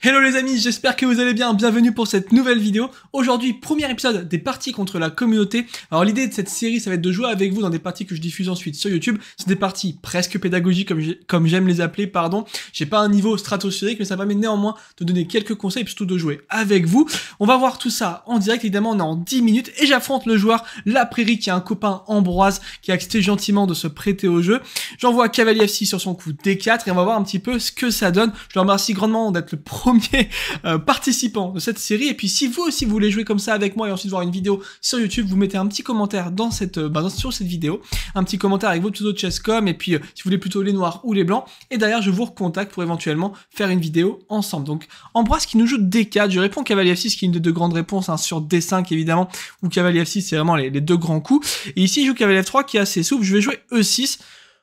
Hello les amis, j'espère que vous allez bien, bienvenue pour cette nouvelle vidéo. Aujourd'hui, premier épisode des parties contre la communauté. Alors l'idée de cette série, ça va être de jouer avec vous dans des parties que je diffuse ensuite sur YouTube. C'est des parties presque pédagogiques, comme j'aime les appeler, pardon. J'ai pas un niveau stratosphérique, mais ça permet néanmoins de donner quelques conseils, et surtout de jouer avec vous. On va voir tout ça en direct, évidemment on est en 10 minutes, et j'affronte le joueur La Prairie, qui est un copain Ambroise, qui a accepté gentiment de se prêter au jeu. J'envoie Cavalier f sur son coup D4, et on va voir un petit peu ce que ça donne. Je le remercie grandement d'être le premier premiers euh, participants de cette série. Et puis si vous aussi vous voulez jouer comme ça avec moi et ensuite voir une vidéo sur YouTube, vous mettez un petit commentaire dans cette, euh, bah, sur cette vidéo, un petit commentaire avec vos pseudo de Chesscom et puis euh, si vous voulez plutôt les noirs ou les blancs. Et derrière, je vous recontacte pour éventuellement faire une vidéo ensemble. Donc Ambroise qui nous joue D4, je réponds Cavalier F6 qui est une des deux grandes réponses hein, sur D5 évidemment, ou Cavalier F6 c'est vraiment les, deux grands coups. Et ici, je joue Cavalier F3 qui est assez souple, je vais jouer E6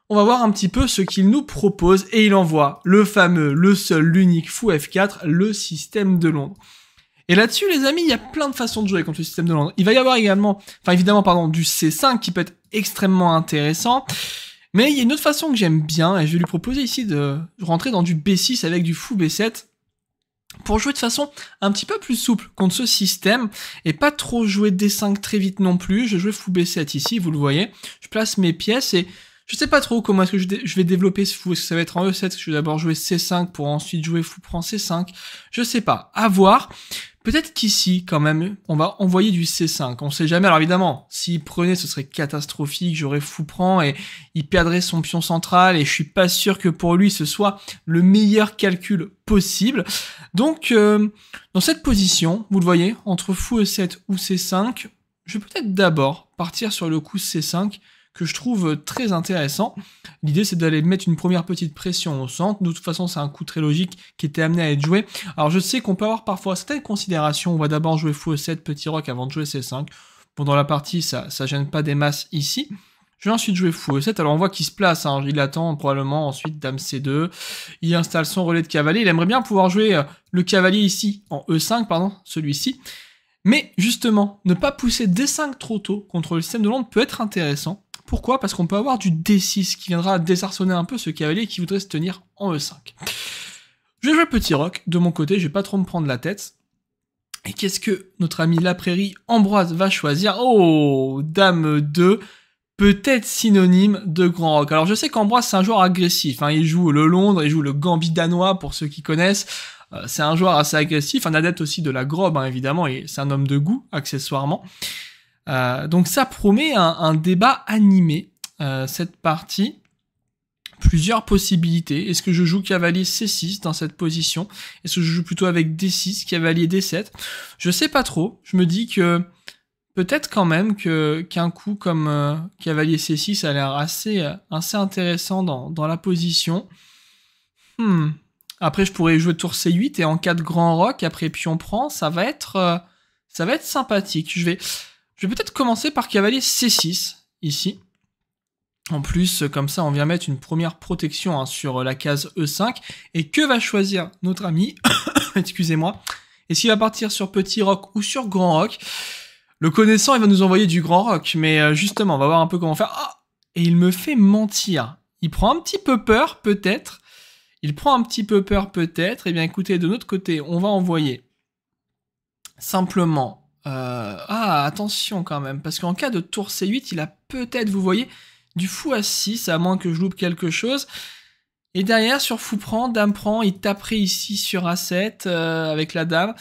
on va voir un petit peu ce qu'il nous propose et il envoie le fameux, le seul, l'unique fou F4, le système de Londres. Et là-dessus, les amis, il y a plein de façons de jouer contre le système de Londres. Il va y avoir également, enfin évidemment, pardon, du C5 qui peut être extrêmement intéressant. Mais il y a une autre façon que j'aime bien, et je vais lui proposer ici de rentrer dans du B6 avec du fou B7 pour jouer de façon un petit peu plus souple contre ce système et pas trop jouer D5 très vite non plus. Je joue fou B7 ici, vous le voyez. Je place mes pièces et je sais pas trop comment est-ce que je, vais développer ce fou. Est-ce que ça va être en E7 que je vais d'abord jouer C5 pour ensuite jouer fou prend C5 Je sais pas. À voir. Peut-être qu'ici, quand même, on va envoyer du C5. On sait jamais. Alors évidemment, s'il prenait, ce serait catastrophique. J'aurais fou prend et il perdrait son pion central. Et je suis pas sûr que pour lui, ce soit le meilleur calcul possible. Donc, euh, dans cette position, vous le voyez, entre fou E7 ou C5, je vais peut-être d'abord partir sur le coup C5 que je trouve euh, très intéressant. L'idée, c'est d'aller mettre une première petite pression au centre. De toute façon, c'est un coup très logique qui était amené à être joué. Alors, je sais qu'on peut avoir parfois certaines considérations. On va d'abord jouer fou e 7 petit rock avant de jouer C5. Pendant la partie, ça, ça gêne pas des masses ici. Je vais ensuite jouer fou e7. Alors on voit qu'il se place, hein. il attend probablement ensuite dame c2. Il installe son relais de cavalier. Il aimerait bien pouvoir jouer euh, le cavalier ici, en e5, pardon, celui-ci. Mais justement, ne pas pousser d5 trop tôt contre le système de Londres peut être intéressant. Pourquoi Parce qu'on peut avoir du D6 qui viendra désarçonner un peu ce cavalier qui voudrait se tenir en E5. Je vais jouer petit roc, de mon côté, je vais pas trop me prendre la tête. Et qu'est-ce que notre ami La Prairie Ambroise va choisir Oh, Dame 2, peut-être synonyme de Grand Rock. Alors je sais qu'Ambroise c'est un joueur agressif, hein. il joue le Londres, il joue le Gambit danois pour ceux qui connaissent. Euh, c'est un joueur assez agressif, un adepte aussi de la grobe hein, évidemment, et c'est un homme de goût accessoirement. Euh, donc ça promet un, débat animé, euh, cette partie. Plusieurs possibilités. Est-ce que je joue cavalier C6 dans cette position Est-ce que je joue plutôt avec D6, cavalier D7 Je sais pas trop. Je me dis que peut-être quand même que qu'un coup comme euh, cavalier C6 a l'air assez, assez intéressant dans, dans la position. Hmm. Après, je pourrais jouer tour C8 et en cas de grand rock après pion prend, ça va être, ça va être sympathique. Je vais, je vais peut-être commencer par cavalier C6, ici. En plus, euh, comme ça, on vient mettre une première protection hein, sur euh, la case E5. Et que va choisir notre ami Excusez-moi. Est-ce qu'il va partir sur petit roc ou sur grand roc Le connaissant, il va nous envoyer du grand roc. Mais euh, justement, on va voir un peu comment faire. Ah Et il me fait mentir. Il prend un petit peu peur, peut-être. Il prend un petit peu peur, peut-être. Eh bien, écoutez, de notre côté, on va envoyer simplement euh, ah, attention quand même, parce qu'en cas de tour C8, il a peut-être, vous voyez, du fou à 6, à moins que je loupe quelque chose. Et derrière, sur fou prend, dame prend, il taperait ici sur A7 euh, avec la dame.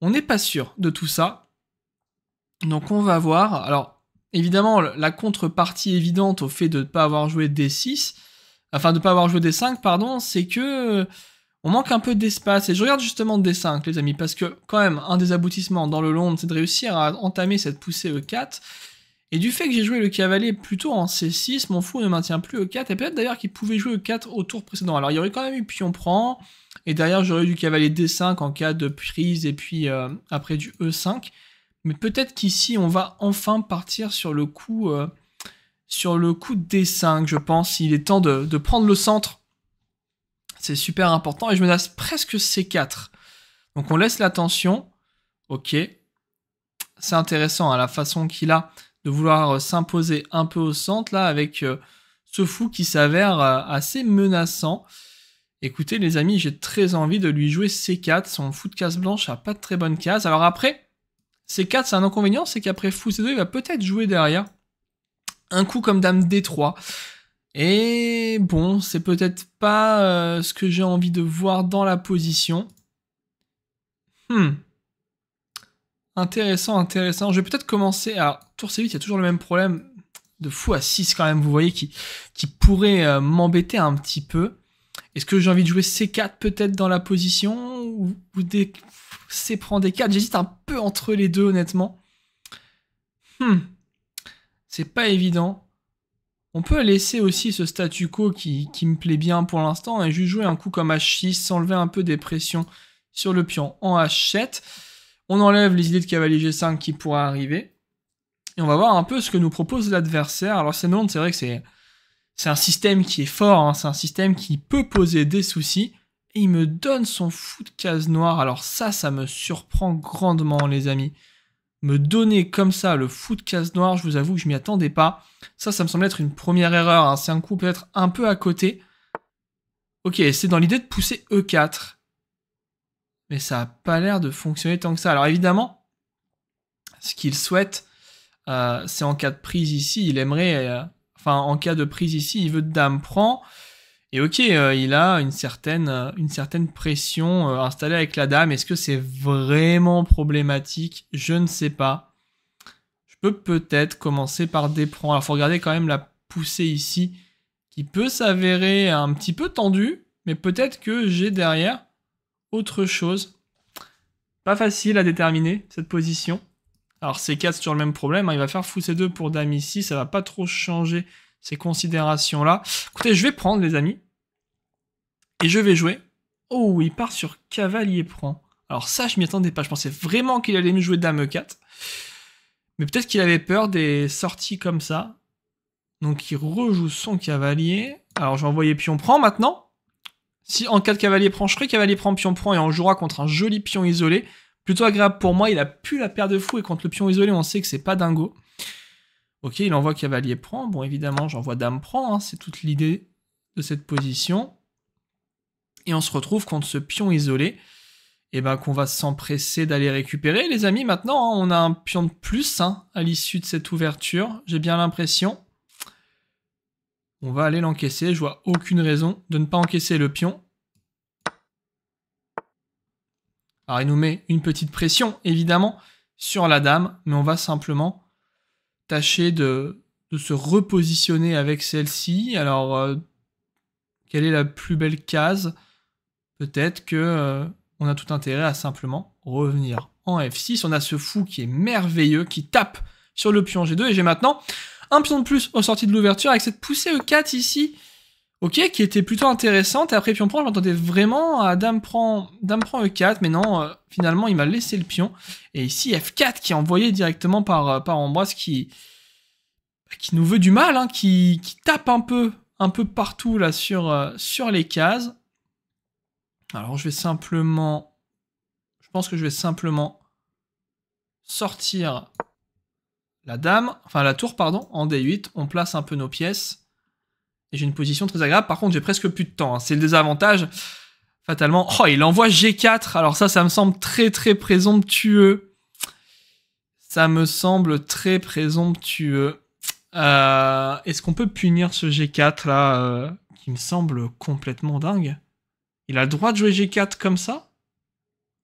On n'est pas sûr de tout ça. Donc on va voir. Alors, évidemment, la contrepartie évidente au fait de ne pas avoir joué D6, enfin de ne pas avoir joué D5, pardon, c'est que on manque un peu d'espace. Et je regarde justement D5, les amis, parce que quand même, un des aboutissements dans le long, c'est de réussir à entamer cette poussée E4. Et du fait que j'ai joué le cavalier plutôt en C6, mon fou ne maintient plus E4. Et peut-être d'ailleurs qu'il pouvait jouer E4 au tour précédent. Alors il y aurait quand même eu pion prend. Et derrière, j'aurais eu du cavalier D5 en cas de prise. Et puis euh, après du E5. Mais peut-être qu'ici, on va enfin partir sur le coup, euh, sur le coup D5, je pense. Il est temps de prendre le centre c'est super important et je menace presque C4. Donc on laisse la tension. Ok. C'est intéressant à hein, la façon qu'il a de vouloir euh, s'imposer un peu au centre là avec euh, ce fou qui s'avère euh, assez menaçant. Écoutez les amis, j'ai très envie de lui jouer C4. Son fou de case blanche a pas de très bonne case. Alors après, C4 c'est un inconvénient, c'est qu'après fou C2 il va peut-être jouer derrière. Un coup comme dame D3. Et bon, c'est peut-être pas euh, ce que j'ai envie de voir dans la position. Hmm. Intéressant, intéressant. Je vais peut-être commencer. à tour C8, il y a toujours le même problème de fou à 6 quand même, vous voyez, qui, qui pourrait euh, m'embêter un petit peu. Est-ce que j'ai envie de jouer C4 peut-être dans la position ou, des... C prend des 4 J'hésite un peu entre les deux, honnêtement. Hmm. C'est pas évident. On peut laisser aussi ce statu quo qui, me plaît bien pour l'instant et juste jouer un coup comme H6, s'enlever un peu des pressions sur le pion en H7. On enlève les idées de cavalier G5 qui pourraient arriver. Et on va voir un peu ce que nous propose l'adversaire. Alors c'est non, c'est vrai que c'est, c'est un système qui est fort, hein. c'est un système qui peut poser des soucis. Et il me donne son fou de case noire. Alors ça, ça me surprend grandement, les amis me donner comme ça le fou de casse noire, je vous avoue que je m'y attendais pas. Ça, ça me semble être une première erreur. Hein. C'est un coup peut-être un peu à côté. Ok, c'est dans l'idée de pousser E4. Mais ça n'a pas l'air de fonctionner tant que ça. Alors évidemment, ce qu'il souhaite, euh, c'est en cas de prise ici, il aimerait... Euh, enfin, en cas de prise ici, il veut de dame prend. Et ok, euh, il a une certaine, euh, une certaine pression euh, installée avec la dame. Est-ce que c'est vraiment problématique Je ne sais pas. Je peux peut-être commencer par déprendre. Alors, faut regarder quand même la poussée ici, qui peut s'avérer un petit peu tendue, mais peut-être que j'ai derrière autre chose. Pas facile à déterminer, cette position. Alors, C4 sur le même problème, hein. il va faire fou C2 pour dame ici, ça va pas trop changer ces considérations-là. Écoutez, je vais prendre, les amis. Et je vais jouer. Oh, il part sur cavalier prend. Alors ça, je m'y attendais pas. Je pensais vraiment qu'il allait mieux jouer dame 4. Mais peut-être qu'il avait peur des sorties comme ça. Donc il rejoue son cavalier. Alors je vais envoyer pion prend maintenant. Si en cas de cavalier prend, je ferai cavalier prend, pion prend et on jouera contre un joli pion isolé. Plutôt agréable pour moi, il a plus la paire de fous. et contre le pion isolé, on sait que c'est pas dingo. Ok, il envoie cavalier prend. Bon, évidemment, j'envoie dame prend. Hein, c'est toute l'idée de cette position. Et on se retrouve contre ce pion isolé. Et eh ben qu'on va s'empresser d'aller récupérer. Les amis, maintenant, hein, on a un pion de plus hein, à l'issue de cette ouverture. J'ai bien l'impression. On va aller l'encaisser. Je vois aucune raison de ne pas encaisser le pion. Alors, il nous met une petite pression, évidemment, sur la dame. Mais on va simplement tâcher de, se repositionner avec celle-ci. Alors, euh, quelle est la plus belle case Peut-être que euh, on a tout intérêt à simplement revenir en F6. On a ce fou qui est merveilleux, qui tape sur le pion G2. Et j'ai maintenant un pion de plus en sortie de l'ouverture avec cette poussée E4 ici ok, qui était plutôt intéressante. Et après pion prend, j'entendais vraiment à ah, dame prend, dame prend e4, mais non, euh, finalement il m'a laissé le pion. Et ici f4 qui est envoyé directement par, euh, par Ambroise qui, bah, qui nous veut du mal, hein, qui, tape un peu, un peu partout là sur, euh, sur les cases. Alors je vais simplement, je pense que je vais simplement sortir la dame, enfin la tour pardon, en d8. On place un peu nos pièces j'ai une position très agréable. Par contre, j'ai presque plus de temps. Hein. C'est le désavantage. Fatalement. Oh, il envoie G4. Alors ça, ça me semble très très présomptueux. Ça me semble très présomptueux. Euh, est-ce qu'on peut punir ce G4 là euh, Qui me semble complètement dingue. Il a le droit de jouer G4 comme ça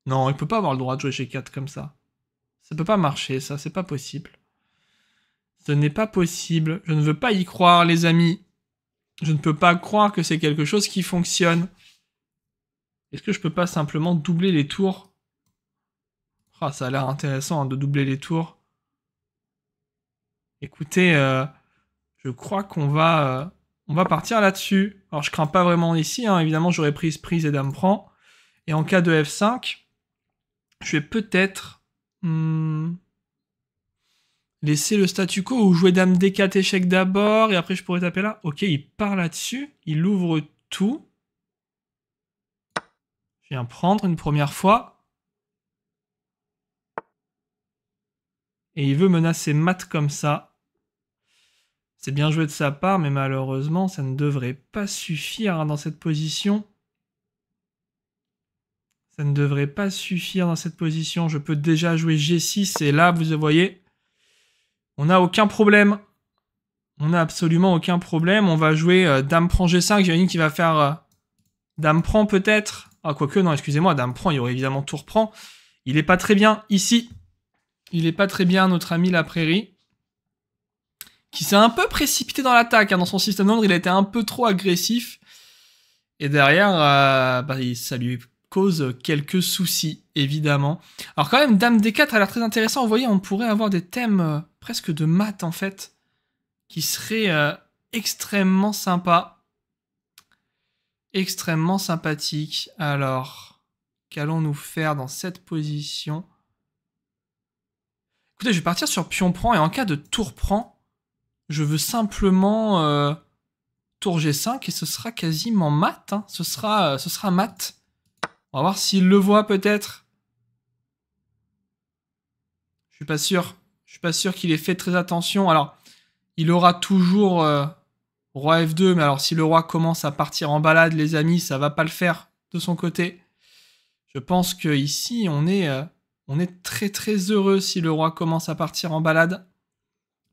Non, il peut pas avoir le droit de jouer G4 comme ça. Ça peut pas marcher, ça, c'est pas possible. Ce n'est pas possible. Je ne veux pas y croire, les amis. Je ne peux pas croire que c'est quelque chose qui fonctionne. Est-ce que je peux pas simplement doubler les tours Ah, ça a l'air intéressant hein, de doubler les tours. Écoutez, euh, je crois qu'on va, euh, on va partir là-dessus. Alors, je crains pas vraiment ici. Hein. évidemment, j'aurais prise prise et dame prend. Et en cas de F5, je vais peut-être... Hmm, Laisser le statu quo ou jouer dame D4 échec d'abord et après je pourrais taper là. Ok, il part là-dessus. Il ouvre tout. Je viens prendre une première fois. Et il veut menacer mat comme ça. C'est bien joué de sa part, mais malheureusement, ça ne devrait pas suffire hein, dans cette position. Ça ne devrait pas suffire dans cette position. Je peux déjà jouer G6, et là, vous voyez, on n'a aucun problème. On n'a absolument aucun problème. On va jouer euh, Dame prend G5. une qui va faire euh, Dame prend peut-être. Ah, quoique, non, excusez-moi, Dame prend, il y aurait évidemment Tour prend. Il n'est pas très bien ici. Il n'est pas très bien, notre ami La Prairie. Qui s'est un peu précipité dans l'attaque. Hein. dans son système d'ordre, il était un peu trop agressif. Et derrière, euh, bah, ça lui cause quelques soucis, évidemment. Alors quand même, Dame D4 a l'air très intéressant. Vous voyez, on pourrait avoir des thèmes presque de maths en fait, qui serait euh, extrêmement sympa. Extrêmement sympathique. Alors, qu'allons-nous faire dans cette position Écoutez, je vais partir sur pion prend et en cas de tour prend, je veux simplement euh, tour G5 et ce sera quasiment mat. Hein. Ce, sera, euh, ce sera mat. On va voir s'il le voit peut-être. Je suis pas sûr suis pas sûr qu'il ait fait très attention. Alors, il aura toujours euh, roi F2, mais alors si le roi commence à partir en balade, les amis, ça va pas le faire de son côté. Je pense que ici, on est, euh, on est très très heureux si le roi commence à partir en balade.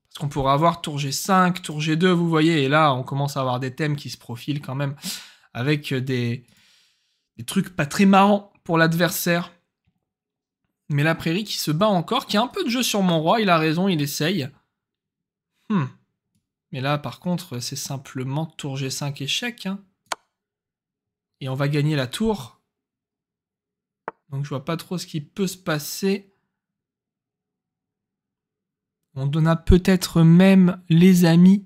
Parce qu'on pourra avoir tour G5, tour G2, vous voyez, et là, on commence à avoir des thèmes qui se profilent quand même, avec des, des trucs pas très marrants pour l'adversaire. Mais la prairie qui se bat encore, qui a un peu de jeu sur mon roi, il a raison, il essaye. Hmm. Mais là, par contre, c'est simplement tour G5 échec. Hein. Et on va gagner la tour. Donc je vois pas trop ce qui peut se passer. On donna peut-être même, les amis,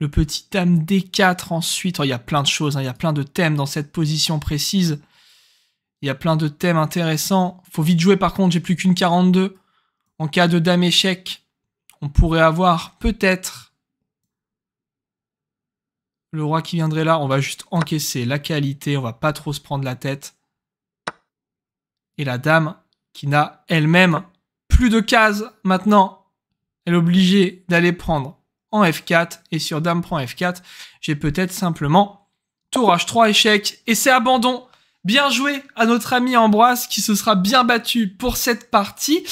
le petit dame D4 ensuite. Oh, il y a plein de choses, hein. il y a plein de thèmes dans cette position précise. Il y a plein de thèmes intéressants. Faut vite jouer par contre, j'ai plus qu'une 42. En cas de dame échec, on pourrait avoir peut-être le roi qui viendrait là. On va juste encaisser la qualité, on va pas trop se prendre la tête. Et la dame qui n'a elle-même plus de cases maintenant. Elle est obligée d'aller prendre en F4 et sur dame prend F4, j'ai peut-être simplement tour H3 échec et c'est abandon Bien joué à notre ami Ambroise qui se sera bien battu pour cette partie.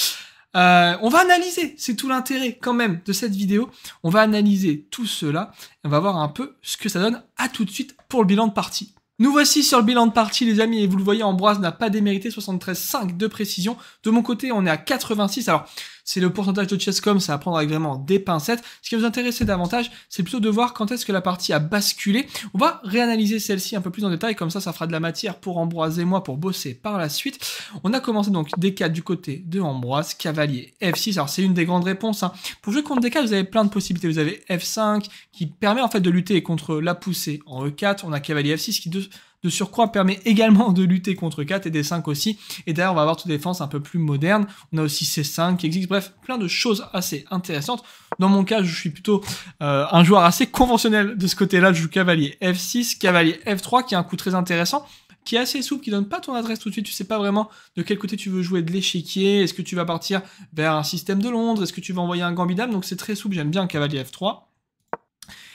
Euh, on va analyser, c'est tout l'intérêt quand même de cette vidéo. On va analyser tout cela. on va voir un peu ce que ça donne. À tout de suite pour le bilan de partie. Nous voici sur le bilan de partie les amis et vous le voyez Ambroise n'a pas démérité 73,5 de précision. De mon côté on est à 86. Alors c'est le pourcentage de chesscom, ça à prendre avec vraiment des pincettes. Ce qui va vous intéresser davantage, c'est plutôt de voir quand est-ce que la partie a basculé. On va réanalyser celle-ci un peu plus en détail, comme ça, ça fera de la matière pour Ambroise et moi pour bosser par la suite. On a commencé donc D4 du côté de Ambroise, cavalier F6. Alors c'est une des grandes réponses. Hein. Pour jouer contre D4, vous avez plein de possibilités. Vous avez F5 qui permet en fait de lutter contre la poussée en E4. On a cavalier F6 qui de de surcroît permet également de lutter contre 4 et des 5 aussi. Et d'ailleurs, on va avoir toute défense un peu plus moderne, On a aussi C5 qui existe. Bref, plein de choses assez intéressantes. Dans mon cas, je suis plutôt euh, un joueur assez conventionnel de ce côté-là. Je joue cavalier F6, cavalier F3 qui a un coup très intéressant qui est assez souple, qui donne pas ton adresse tout de suite, tu sais pas vraiment de quel côté tu veux jouer de l'échiquier, est-ce que tu vas partir vers un système de Londres, est-ce que tu vas envoyer un gambit donc c'est très souple, j'aime bien cavalier F3.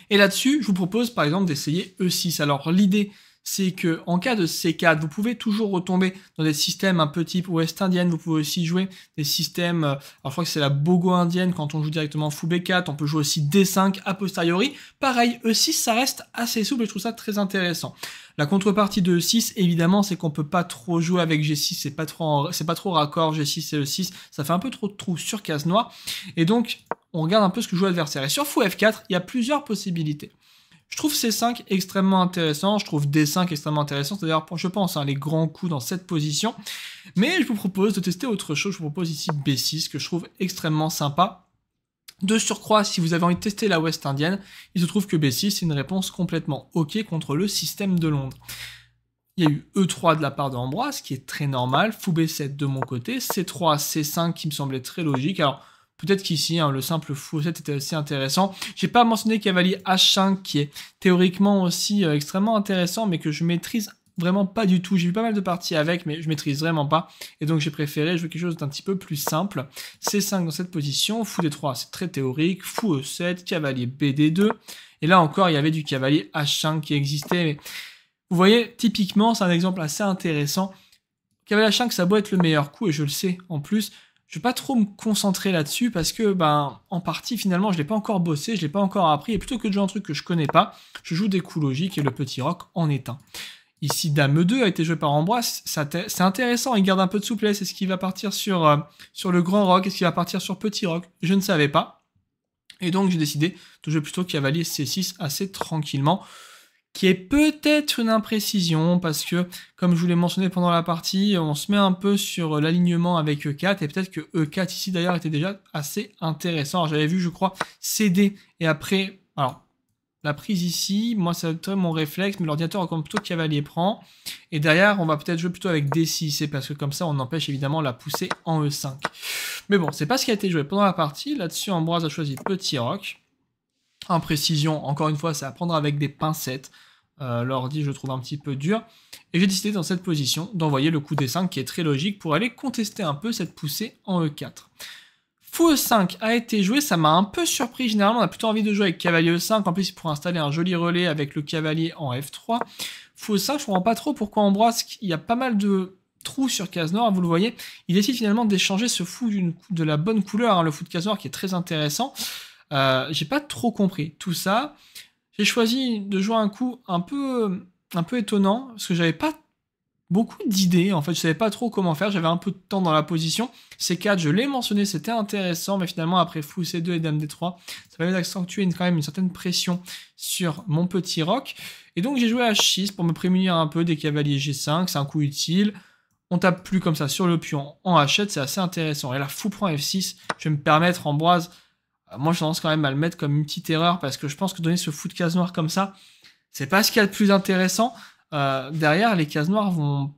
Et là-dessus, je vous propose par exemple d'essayer E6. Alors l'idée, c'est que en cas de C4, vous pouvez toujours retomber dans des systèmes un peu type ouest indienne, vous pouvez aussi jouer des systèmes, euh, alors je crois que c'est la bogo indienne quand on joue directement fou B4, on peut jouer aussi D5 a posteriori, pareil E6 ça reste assez souple je trouve ça très intéressant. La contrepartie de E6 évidemment c'est qu'on peut pas trop jouer avec G6, c'est pas trop c'est pas trop raccord G6 et E6, ça fait un peu trop de trous sur case noire et donc on regarde un peu ce que joue l'adversaire. Et sur fou F4, il y a plusieurs possibilités. Je trouve c 5 extrêmement intéressant, je trouve D5 extrêmement intéressant, c'est dire je pense, hein, les grands coups dans cette position. Mais je vous propose de tester autre chose, je vous propose ici B6, que je trouve extrêmement sympa. De surcroît, si vous avez envie de tester la West indienne, il se trouve que B6 est une réponse complètement OK contre le système de Londres. Il y a eu E3 de la part d'Ambroise, qui est très normal, Fou B7 de mon côté, C3, C5 qui me semblait très logique. Alors, Peut-être qu'ici, hein, le simple fou 7 était assez intéressant. J'ai pas mentionné cavalier H5 qui est théoriquement aussi euh, extrêmement intéressant, mais que je maîtrise vraiment pas du tout. J'ai vu pas mal de parties avec, mais je maîtrise vraiment pas. Et donc j'ai préféré jouer quelque chose d'un petit peu plus simple. C5 dans cette position, fou D3 c'est très théorique, fou E7, cavalier BD2. Et là encore, il y avait du cavalier H5 qui existait. Mais vous voyez, typiquement, c'est un exemple assez intéressant. Cavalier H5, ça doit être le meilleur coup, et je le sais en plus je vais pas trop me concentrer là-dessus parce que, ben, en partie, finalement, je l'ai pas encore bossé, je l'ai pas encore appris. Et plutôt que de jouer un truc que je connais pas, je joue des coups logiques et le petit rock en est un. Ici, Dame 2 a été joué par Ambroise. C'est intéressant, il garde un peu de souplesse. Est-ce qu'il va partir sur, euh, sur le grand rock Est-ce qu'il va partir sur petit rock Je ne savais pas. Et donc, j'ai décidé de jouer plutôt cavalier C6 assez tranquillement qui est peut-être une imprécision, parce que, comme je vous l'ai mentionné pendant la partie, on se met un peu sur l'alignement avec E4, et peut-être que E4 ici d'ailleurs était déjà assez intéressant. J'avais vu, je crois, CD, et après, alors, la prise ici, moi ça été mon réflexe, mais l'ordinateur recommande plutôt cavalier prend, et derrière, on va peut-être jouer plutôt avec D6, et parce que comme ça, on empêche évidemment la poussée en E5. Mais bon, c'est pas ce qui a été joué pendant la partie, là-dessus, Ambroise a choisi petit roc, précision Encore une fois, c'est à prendre avec des pincettes. Euh, l'ordi, je trouve un petit peu dur. Et j'ai décidé dans cette position d'envoyer le coup D5 qui est très logique pour aller contester un peu cette poussée en E4. Fou E5 a été joué, ça m'a un peu surpris. Généralement, on a plutôt envie de jouer avec cavalier E5. En plus, il installer un joli relais avec le cavalier en F3. Fou E5, je comprends pas trop pourquoi Ambroise, il y a pas mal de trous sur noir. Hein, vous le voyez. Il décide finalement d'échanger ce fou de la bonne couleur, hein, le fou de noir qui est très intéressant. Euh, j'ai pas trop compris tout ça. J'ai choisi de jouer un coup un peu, un peu étonnant parce que j'avais pas beaucoup d'idées. En fait, je savais pas trop comment faire. J'avais un peu de temps dans la position. C4, je l'ai mentionné, c'était intéressant, mais finalement, après fou C2 et dame D3, ça permet d'accentuer quand même une certaine pression sur mon petit roc. Et donc, j'ai joué h 6 pour me prémunir un peu des cavaliers G5. C'est un coup utile. On tape plus comme ça sur le pion en H7, c'est assez intéressant. Et là, fou prend F6. Je vais me permettre, Ambroise, euh, moi je tendance quand même à le mettre comme une petite erreur parce que je pense que donner ce fou de case noire comme ça, c'est pas ce qu'il y a de plus intéressant. Euh, derrière, les cases noires vont,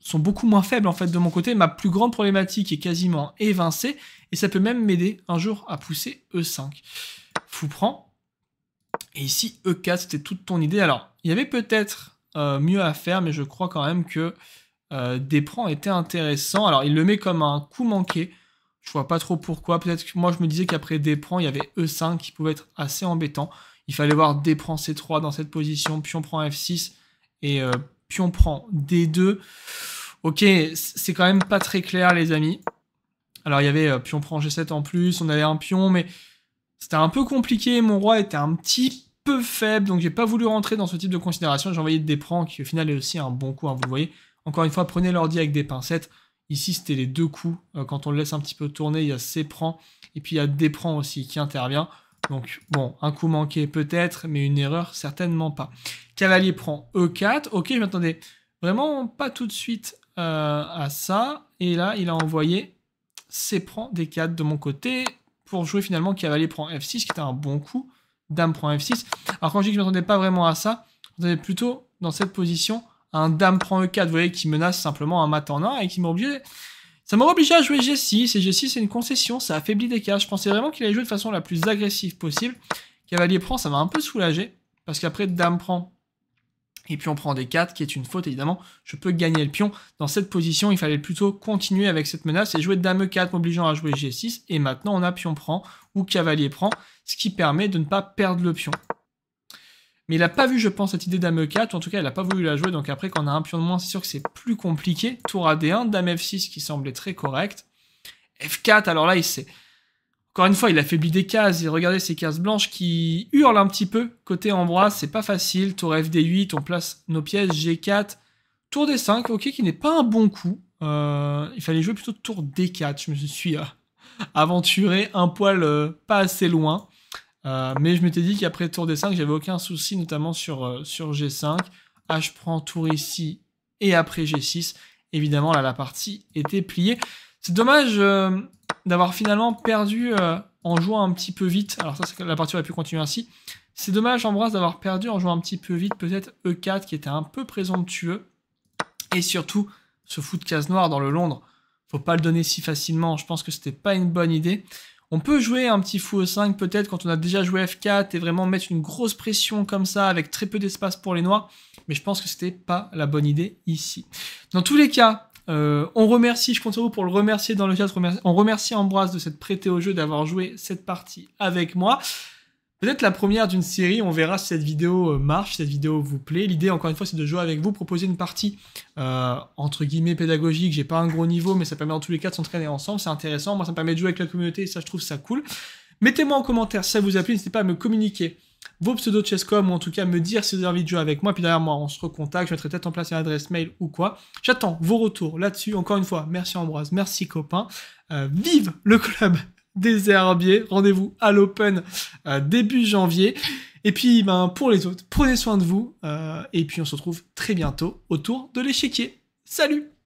sont beaucoup moins faibles en fait de mon côté. Ma plus grande problématique est quasiment évincée et ça peut même m'aider un jour à pousser E5. Fou prend. Et ici, E4, c'était toute ton idée. Alors, il y avait peut-être euh, mieux à faire, mais je crois quand même que des prends était intéressant. Alors, il le met comme un coup manqué. Je vois pas trop pourquoi. Peut-être que moi, je me disais qu'après prend, il y avait E5 qui pouvait être assez embêtant. Il fallait voir prend C3 dans cette position, pion prend F6 et euh, pion prend D2. Ok, c'est quand même pas très clair, les amis. Alors, il y avait euh, pion prend G7 en plus, on avait un pion, mais c'était un peu compliqué. Mon roi était un petit peu faible, donc j'ai pas voulu rentrer dans ce type de considération. J'ai envoyé prend, qui au final est aussi un bon coup, hein, vous le voyez. Encore une fois, prenez l'ordi avec des pincettes. Ici, c'était les deux coups. Euh, quand on le laisse un petit peu tourner, il y a ses prends et puis il y a des prends aussi qui intervient. Donc, bon, un coup manqué peut-être, mais une erreur certainement pas. Cavalier prend E4. Ok, je m'attendais vraiment pas tout de suite euh, à ça. Et là, il a envoyé ses prends D4 de mon côté pour jouer finalement cavalier prend F6, qui était un bon coup. Dame prend F6. Alors, quand je dis que je m'attendais pas vraiment à ça, vous avez plutôt dans cette position un dame prend E4, vous voyez, qui menace simplement un mat en 1 et qui m'a obligé... Ça m'a obligé à jouer G6, et G6 c'est une concession, ça affaiblit des cas. Je pensais vraiment qu'il allait jouer de façon la plus agressive possible. Cavalier prend, ça m'a un peu soulagé, parce qu'après dame prend, et puis on prend des 4, qui est une faute évidemment, je peux gagner le pion. Dans cette position, il fallait plutôt continuer avec cette menace et jouer dame e 4 m'obligeant à jouer g6, et maintenant on a pion prend ou cavalier prend, ce qui permet de ne pas perdre le pion mais il n'a pas vu, je pense, cette idée dame 4, en tout cas, il n'a pas voulu la jouer, donc après, quand on a un pion de moins, c'est sûr que c'est plus compliqué. Tour à D1, dame F6 qui semblait très correct. F4, alors là, il s'est... Encore une fois, il a affaiblit des cases, et regardez ces cases blanches qui hurlent un petit peu. Côté Ambroise, c'est pas facile. Tour FD8, on place nos pièces G4. Tour D5, ok, qui n'est pas un bon coup. Euh, il fallait jouer plutôt tour D4. Je me suis euh, aventuré un poil euh, pas assez loin. Euh, mais je m'étais dit qu'après tour D5, j'avais aucun souci, notamment sur, euh, sur G5. H ah, prend tour ici et après G6. Évidemment, là, la partie était pliée. C'est dommage euh, d'avoir finalement perdu en jouant un petit peu vite. Alors ça, la partie aurait pu continuer ainsi. C'est dommage, Ambroise, d'avoir perdu en jouant un petit peu vite. Peut-être E4 qui était un peu présomptueux. Et surtout, ce fou de case noire dans le Londres. Faut pas le donner si facilement. Je pense que c'était pas une bonne idée. On peut jouer un petit fou au 5 peut-être quand on a déjà joué F4 et vraiment mettre une grosse pression comme ça avec très peu d'espace pour les noirs, mais je pense que c'était pas la bonne idée ici. Dans tous les cas, euh, on remercie, je compte sur vous pour le remercier dans le chat, on remercie Ambroise de s'être prêté au jeu, d'avoir joué cette partie avec moi. Peut-être la première d'une série, on verra si cette vidéo euh, marche, si cette vidéo vous plaît. L'idée, encore une fois, c'est de jouer avec vous, proposer une partie euh, entre guillemets pédagogique. J'ai pas un gros niveau, mais ça permet en tous les cas de s'entraîner ensemble. C'est intéressant. Moi, ça me permet de jouer avec la communauté et ça, je trouve ça cool. Mettez-moi en commentaire si ça vous a plu. N'hésitez pas à me communiquer vos pseudos de Chesscom ou en tout cas me dire si vous avez envie de jouer avec moi. Puis derrière moi, on se recontacte. Je mettrai peut-être en place une adresse mail ou quoi. J'attends vos retours là-dessus. Encore une fois, merci Ambroise, merci copain. Euh, vive le club des herbiers. Rendez-vous à l'Open euh, début janvier. Et puis, ben, pour les autres, prenez soin de vous. Euh, et puis, on se retrouve très bientôt autour de l'échiquier. Salut